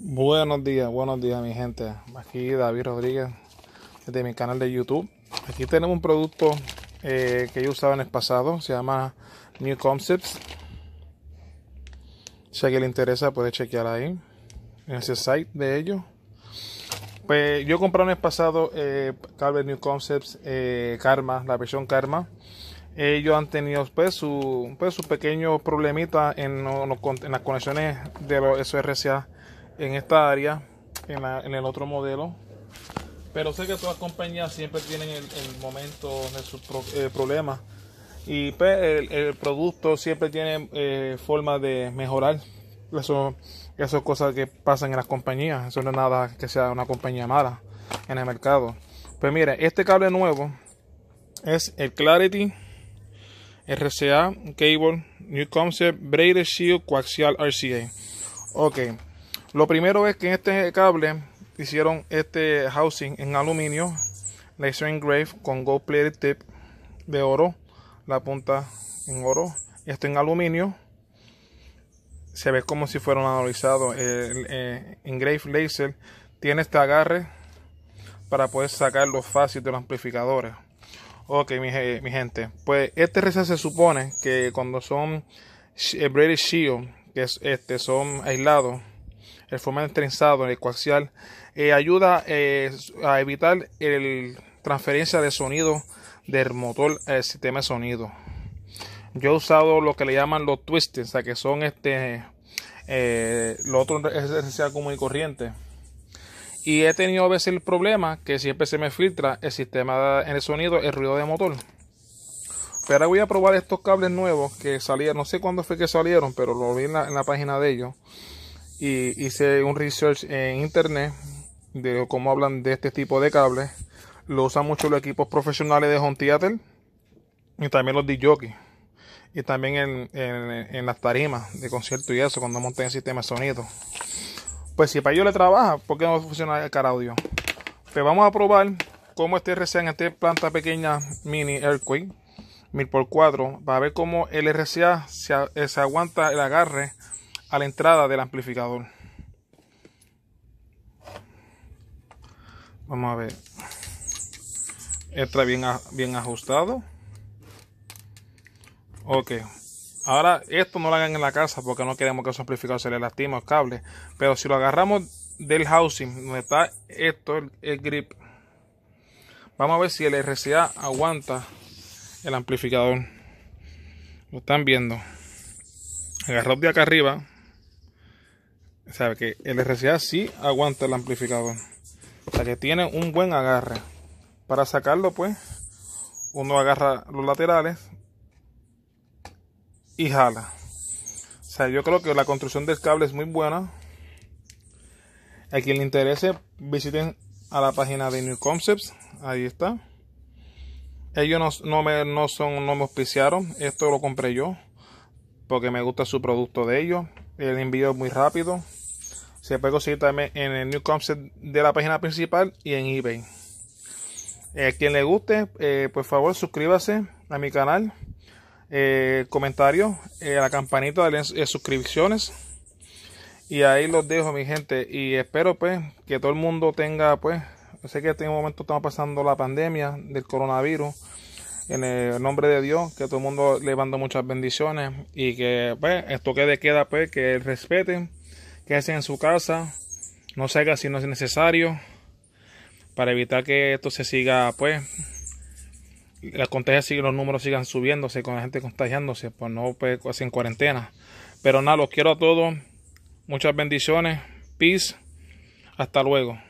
Buenos días, buenos días mi gente. Aquí David Rodríguez De mi canal de YouTube. Aquí tenemos un producto eh, que yo usaba en el pasado. Se llama New Concepts. Si a alguien le interesa puede chequear ahí. En ese site de ellos. Pues yo compré en el pasado eh, Calvert New Concepts eh, Karma, la versión Karma. Ellos han tenido pues, pues su, pequeño problemita en, en las conexiones de los SRCA en esta área, en, el otro modelo. Pero sé que todas las compañías siempre tienen el, momento de sus eh, problemas. Y pues, el, producto siempre tiene eh, forma de mejorar. Eso, cosas que pasan en las compañías. Eso no es nada que sea una compañía mala en el mercado. Pues mire este cable nuevo es el Clarity RCA Cable New Concept Braided Shield Coaxial RCA. Ok. Lo primero es que en este cable hicieron este housing en aluminio, laser engrave con gold plated tip de oro, la punta en oro, esto en aluminio. Se ve como si fuera analizados El, eh, laser tiene este agarre para poder sacarlo fácil de los amplificadores. Ok, mi, gente. Pues este reset se supone que cuando son British eh, Shield, que este, son aislados, el formato trenzado en el coaxial, eh, ayuda eh, a evitar el transferencia de sonido del motor al sistema de sonido. Yo he usado lo que le llaman los twists, o sea, que son este, eh, lo otro es esencial común y corriente. Y he tenido a veces el problema que siempre se me filtra el sistema en el sonido, el ruido de motor. Pero ahora voy a probar estos cables nuevos que salían, no sé cuándo fue que salieron, pero lo vi en la página de ellos y hice un research en internet de cómo hablan de este tipo de cables. Lo usan mucho los equipos profesionales de home theater y también los de jockey. Y también en, las tarimas de concierto y eso, cuando montan el sistema de sonido. Pues si para ello le trabaja, ¿por qué no funciona el car audio? Pero pues vamos a probar cómo este RCA en esta planta pequeña mini Earthquake 1000x4 para ver cómo el RCA se, se aguanta el agarre a la entrada del amplificador. Vamos a ver. Está bien, bien ajustado. Ok. Ahora, esto no lo hagan en la casa porque no queremos que su amplificador se le lastime los cables. Pero si lo agarramos del housing, donde está esto, el, el grip, vamos a ver si el RCA aguanta el amplificador. Lo están viendo. Agarró de acá arriba, o sea, que el RCA sí aguanta el amplificador. O sea, que tiene un buen agarre. Para sacarlo, pues, uno agarra los laterales y jala. O sea, yo creo que la construcción del cable es muy buena. A quien le interese, visiten a la página de New Concepts. Ahí está. Ellos no, me, no, son, no me auspiciaron. Esto lo compré yo. Porque me gusta su producto de ellos. El envío es muy rápido. Se puede conseguir también en el New Concept de la página principal y en eBay. Eh, quien le guste, eh, por favor suscríbase a mi canal. comentario eh, comentarios, la campanita de suscripciones. Y ahí los dejo, mi gente. Y espero pues que todo el mundo tenga, pues, sé que en este momento estamos pasando la pandemia del coronavirus. En el nombre de Dios, que todo el mundo le mando muchas bendiciones y que pues, esto quede queda, pues, que respeten hacen en su casa, no salga si no es necesario, para evitar que esto se siga, pues, la contagias y los números sigan subiéndose con la gente contagiándose, pues no pues, en cuarentena. Pero nada, los quiero a todos, muchas bendiciones, peace, hasta luego.